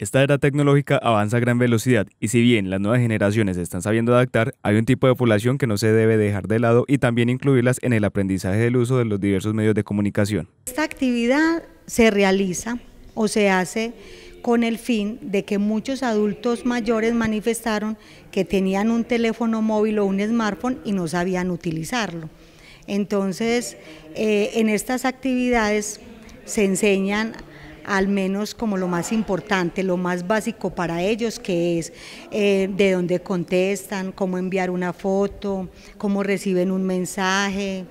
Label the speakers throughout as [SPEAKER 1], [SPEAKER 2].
[SPEAKER 1] Esta era tecnológica avanza a gran velocidad y si bien las nuevas generaciones se están sabiendo adaptar, hay un tipo de población que no se debe dejar de lado y también incluirlas en el aprendizaje del uso de los diversos medios de comunicación.
[SPEAKER 2] Esta actividad se realiza o se hace con el fin de que muchos adultos mayores manifestaron que tenían un teléfono móvil o un smartphone y no sabían utilizarlo. Entonces, eh, en estas actividades se enseñan al menos como lo más importante, lo más básico para ellos, que es eh, de dónde contestan, cómo enviar una foto, cómo reciben un mensaje,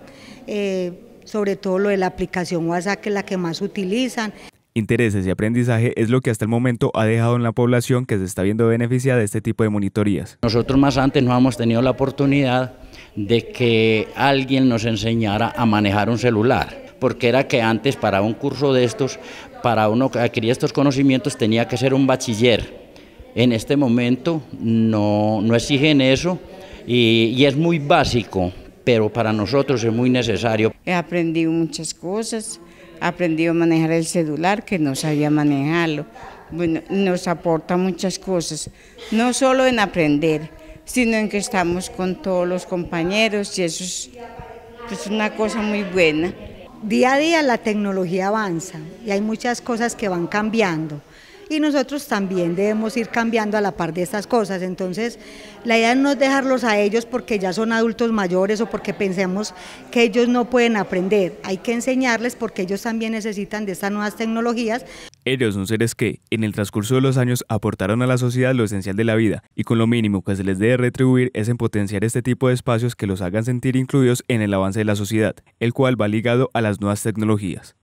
[SPEAKER 2] eh, sobre todo lo de la aplicación WhatsApp, que es la que más utilizan.
[SPEAKER 1] Intereses y aprendizaje es lo que hasta el momento ha dejado en la población que se está viendo beneficiada de este tipo de monitorías. Nosotros más antes no hemos tenido
[SPEAKER 3] la oportunidad de que alguien nos enseñara a manejar un celular porque era que antes para un curso de estos, para uno que adquiría estos conocimientos tenía que ser un bachiller. En este momento no, exigen eso y, es muy básico, pero para nosotros es muy necesario.
[SPEAKER 4] He aprendido muchas cosas, he aprendido a manejar el celular que no sabía manejarlo. Bueno, nos aporta muchas cosas, no solo en aprender, sino en que estamos
[SPEAKER 2] con todos los compañeros y eso es pues, una cosa muy buena día a día la tecnología avanza y hay muchas cosas que van cambiando y nosotros también debemos ir cambiando a la par de estas cosas. Entonces, la idea no es dejarlos a ellos porque ya son adultos mayores o porque pensemos que ellos no pueden aprender. Hay que enseñarles porque ellos también necesitan de estas nuevas tecnologías.
[SPEAKER 1] Ellos son seres que, en el transcurso de los años, aportaron a la sociedad lo esencial de la vida, y con lo mínimo que se les debe retribuir es en potenciar este tipo de espacios que los hagan sentir incluidos en el avance de la sociedad, el cual va ligado a las nuevas tecnologías.